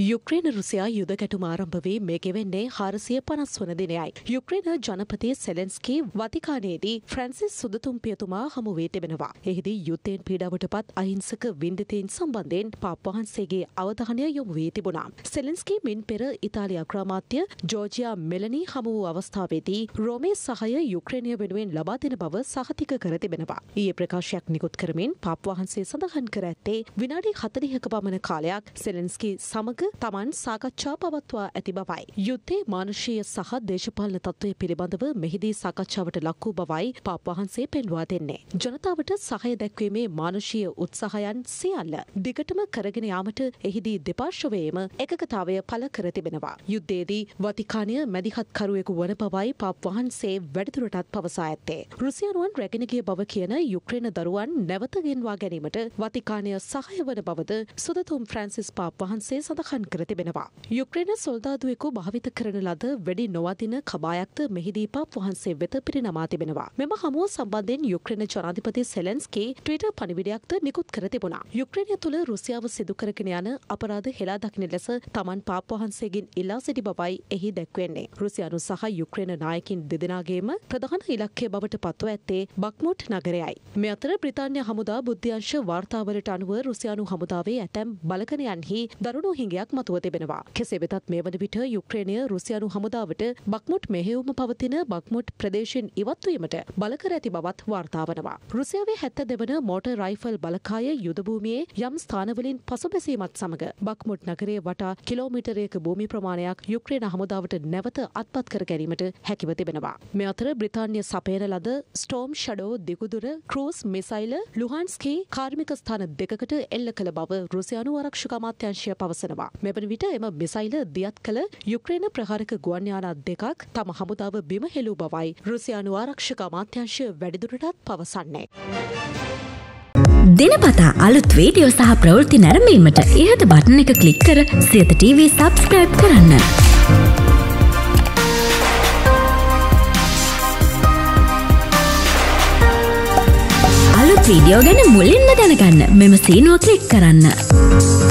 යුක්‍රේන රුසියා යුද ගැටුම ආරම්භවී මේ ගෙවෙන්නේ හාරසිය පනස් වන දිනයයි. යුක්‍රේන ජනපති සෙලෙන්ස්කී වතිකානයේදී ෆ්‍රැන්සිස් සුදතුම්පියතුමා හමුවේ තිබෙනවා. එහිදී යුත්තයෙන් පීඩාවට පත් අහිංසක වින්දිතීන් සම්බන්ධයෙන් පාප් වහන්සේගේ අවධානය යොමු වී තිබුණා. සෙලෙන්ස්කී මින් පෙර ඉතාලි අග්‍රාමාත්‍ය ජෝජියා මෙලනී හමු වූ අවස්ථාවේදී රෝමේ සහය යුක්‍රේනය වෙනුවෙන් ලබා දෙන බව සහතික කර තිබෙනවා. ඊයේ ප්‍රකාශයක් නිකුත් කරමින් පාප් වහන්සේ සඳහන් කර ඇත්තේ විනාඩි 40ක පමණ කාලයක් සෙලෙන්ස්කී සමග තමන් සාකච්ඡා පවත්වා ඇති බවයි. යුද්ධේ මානුෂීය සහ දේශපාලන තත්ත්වය පිළිබඳව මෙහිදී සාකච්ඡාවට ලක් වූ බවයි පාප් වහන්සේ පෙන්වා දෙන්නේ. ජනතාවට සහය දැක්වීමේ මානුෂීය උත්සාහයන් සියල්ල දිගටම කරගෙන යාමට එහිදී දෙපාර්ශවයේම එකකතාවය පළ කර තිබෙනවා. යුද්ධයේදී වතිකානය මැදිහත්කරුවෙකු වන බවයි පාප් වහන්සේ වැඩිදුරටත් පවසා ඇත්තේ. රුසියනුවන් රැගෙන ගිය බව කියන යුක්‍රේන දරුවන් නැවත ගෙන්වා ගැනීමට වතිකානය සහය වන බවද සුදතුම් ෆ්‍රැන්සිස් පාප් වහන්සේ සඳහා සඳහන් කර තිබෙනවා. යුක්්‍රේන සොල්දාදුවෙකු භාවිත කරන ලද වැඩි නොවතින කබායක්ත මෙහිදීපාප වහන්සේ වෙත පිරිනමා තිබෙනවා. මෙම හමුව සම්බන්ධෙන් යුක්්‍රේන ජනාධිපති සෙලන්ස්ගේ ට්‍රීට පනිවිඩයක්ද නිකුත් කර තිබුණා. යුක්්‍රේනය තුළ රුසියාව සිදුකරගෙන යන අපරාධ හෙලා දක්න ලෙස තමන් පාප වහන්සේගෙන් ඉල්ලා සිටි බවයි එහි දැක්වෙන්නේ. රුසියානු සහ යුක්්‍රේන නායකින් දෙදෙනගේම ප්‍රධාන ඉලක්කය බවට පත්ව ඇත්තේ බක්මුට් නගරයයි. මෙ අතර බ්‍රතාන්‍ය හමුදා බුද්ධ්‍යංශ වාර්තාවලට අනුව රුසියානු හමුදාවේ ඇතැම් බලකනයන්හි දරුණු හිඟයක් තත්ත්වයක් මතුව තිබෙනවා. කෙසේ වෙතත් මේ වන විට යුක්‍රේනය රුසියනු හමුදාවට බක්මුට් මෙහෙවුම පවතින බක්මුට් ප්‍රදේශෙන් ඉවත්වීමට බලකර ඇති බවත් වාර්තාාවනවා. රුසියාවේ හැත්ත දෙවන මෝට රයිෆල් බලකාය යුදභූමියේ යම් ස්ථානවලින් පසුබැසීමත් සමඟ බක්මුට් නගරේ වටා කිලෝමිටරයක භූමි ප්‍රමාණයක් යුක්‍රේන හමුදාවට නැවත අත්පත් කර ගැනීමට හැකිව තිබෙනවා. මෙ අතර බ්‍රතාන්‍ය සපේන ලද ස්ටෝම් ෂඩෝ දෙකුදුර ක්‍රෝස් මෙසයිල ලුහන්ස්කී කාර්මික ස්ථාන දෙකකට එල්ල කළ බව රුසියානු ආරක්ෂක අමාත්‍යංශය පවසනවා. තිබෙනවා. මෙවන විට එම මිසයිල දියත් කළ යුක්‍රේන ප්‍රහාරක ගුවන්යානත් දෙකක් තම හමුදාව බිම හෙළූ බවයි රුසියානු ආරක්ෂක අමාත්‍යංශය වැඩිදුරටත් පවසන්නේ. දෙනපතා අලුත් වීඩියෝ සහ ප්‍රවෘති නැරඹීමට ඉහත බටන එක ක්ලික් කර සියත TV සබස්ක්‍රයිබ් කරන්න. අලුත් වීඩියෝ ගැන මුලින්ම දැනගන්න මෙම සීනුව ක්ලික් කරන්න.